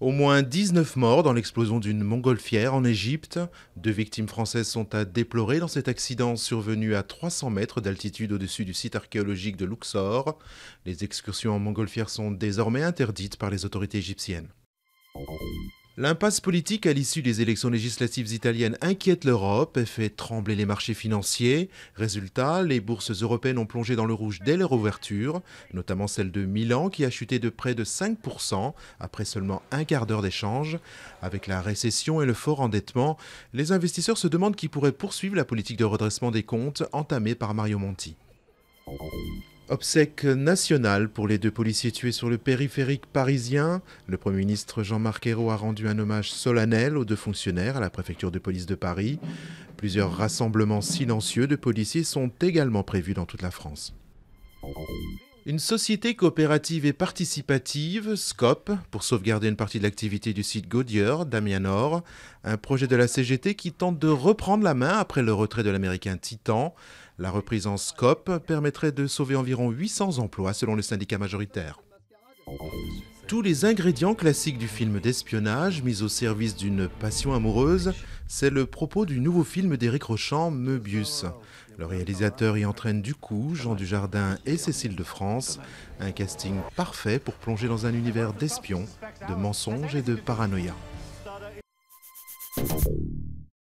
Au moins 19 morts dans l'explosion d'une montgolfière en Égypte. Deux victimes françaises sont à déplorer dans cet accident survenu à 300 mètres d'altitude au-dessus du site archéologique de Luxor. Les excursions en montgolfière sont désormais interdites par les autorités égyptiennes. L'impasse politique à l'issue des élections législatives italiennes inquiète l'Europe et fait trembler les marchés financiers. Résultat, les bourses européennes ont plongé dans le rouge dès leur ouverture, notamment celle de Milan qui a chuté de près de 5% après seulement un quart d'heure d'échange. Avec la récession et le fort endettement, les investisseurs se demandent qui pourrait poursuivre la politique de redressement des comptes entamée par Mario Monti. Obsèque national pour les deux policiers tués sur le périphérique parisien. Le Premier ministre Jean-Marc Ayrault a rendu un hommage solennel aux deux fonctionnaires à la préfecture de police de Paris. Plusieurs rassemblements silencieux de policiers sont également prévus dans toute la France. Une société coopérative et participative, SCOP, pour sauvegarder une partie de l'activité du site Godier, Damianor, un projet de la CGT qui tente de reprendre la main après le retrait de l'américain Titan. La reprise en SCOP permettrait de sauver environ 800 emplois selon le syndicat majoritaire. Tous les ingrédients classiques du film d'espionnage mis au service d'une passion amoureuse, c'est le propos du nouveau film d'Éric Rochant, Meubius. Le réalisateur y entraîne du coup Jean Dujardin et Cécile de France, un casting parfait pour plonger dans un univers d'espions, de mensonges et de paranoïa.